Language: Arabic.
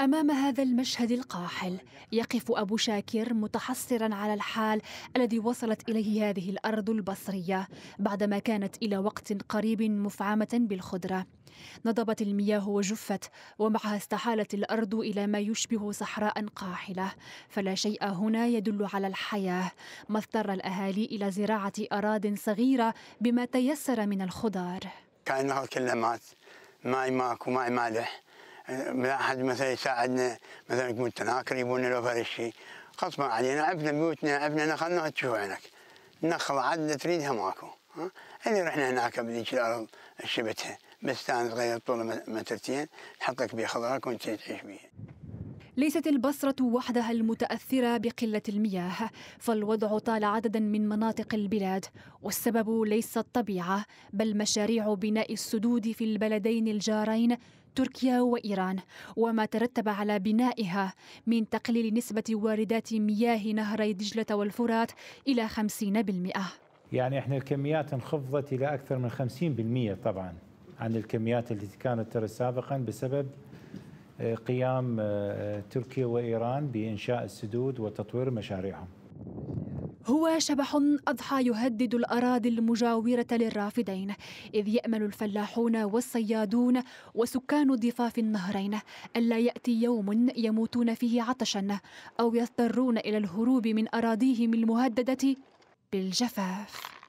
أمام هذا المشهد القاحل يقف أبو شاكر متحسرا على الحال الذي وصلت إليه هذه الأرض البصرية بعدما كانت إلى وقت قريب مفعمة بالخضرة نضبت المياه وجفت ومعها استحالت الأرض إلى ما يشبه صحراء قاحلة فلا شيء هنا يدل على الحياة ما اضطر الأهالي إلى زراعة أراض صغيرة بما تيسر من الخضار كأنها كلها مات ماي ماكو ماي مالح لا احد مثلا يساعدنا مثلا يكون تناكر يبون لو فرشي غصبا علينا عفنا بيوتنا عفنا نخلنا تشوف عينك نخل عدنا تريدها ماكو ها اللي رحنا هناك بذيك الارض شبتها بستان صغير طوله مترتين نحطك بيها بيه خضره تعيش بيه ليست البصرة وحدها المتأثرة بقلة المياه، فالوضع طال عددا من مناطق البلاد، والسبب ليس الطبيعة، بل مشاريع بناء السدود في البلدين الجارين تركيا وإيران، وما ترتب على بنائها من تقليل نسبة واردات مياه نهري دجلة والفرات إلى 50%. يعني احنا الكميات انخفضت إلى أكثر من 50% طبعا عن الكميات التي كانت ترى سابقا بسبب قيام آه، تركيا وإيران بإنشاء السدود وتطوير مشاريعهم هو شبح أضحى يهدد الأراضي المجاورة للرافدين إذ يأمل الفلاحون والصيادون وسكان ضفاف النهرين ألا يأتي يوم يموتون فيه عطشا أو يضطرون إلى الهروب من أراضيهم المهددة بالجفاف